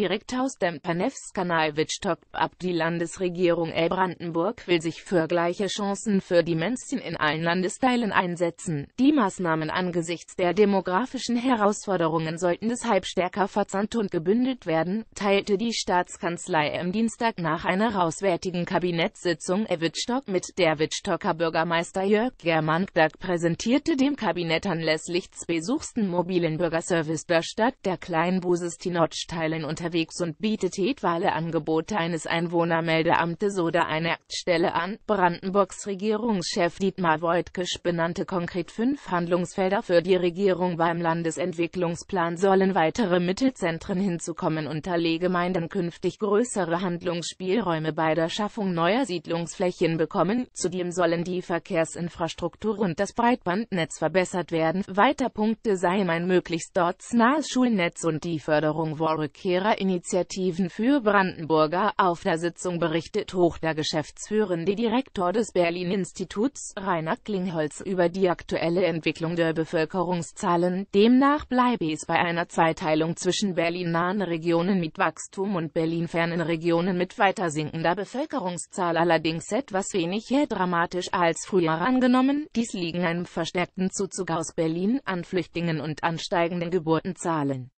direkt aus dem Panewskanalwitsch top ab. Die Landesregierung L-Brandenburg will sich für gleiche Chancen für die Menschen in allen Landesteilen einsetzen. Die Maßnahmen angesichts der demografischen Herausforderungen sollten deshalb stärker verzahnt und gebündelt werden, teilte die Staatskanzlei am Dienstag nach einer auswärtigen Kabinettssitzung Wittstock mit. Der Wittstocker Bürgermeister Jörg Germantag präsentierte dem Kabinett anlässlich des Besuchs den mobilen Bürgerservice der Stadt der kleinen Busestinotsteilen unter unterwegs und bietet jedweile Angebote eines Einwohnermeldeamtes oder einer Aktstelle an. Brandenburgs Regierungschef Dietmar Woidkesch benannte konkret fünf Handlungsfelder für die Regierung beim Landesentwicklungsplan sollen weitere Mittelzentren hinzukommen Unterlegemeinden künftig größere Handlungsspielräume bei der Schaffung neuer Siedlungsflächen bekommen, zudem sollen die Verkehrsinfrastruktur und das Breitbandnetz verbessert werden. Weiter Punkte seien ein möglichst ortsnahes Schulnetz und die Förderung Vorrückkehrer Bürgerinitiativen für Brandenburger. Auf der Sitzung berichtet hoch der geschäftsführende Direktor des Berlin-Instituts, Rainer Klingholz, über die aktuelle Entwicklung der Bevölkerungszahlen. Demnach bleibe es bei einer Zweiteilung zwischen Berlin-nahen Regionen mit Wachstum und Berlin-fernen Regionen mit weiter sinkender Bevölkerungszahl allerdings etwas weniger dramatisch als früher angenommen. Dies liegen einem verstärkten Zuzug aus Berlin an Flüchtlingen und ansteigenden Geburtenzahlen.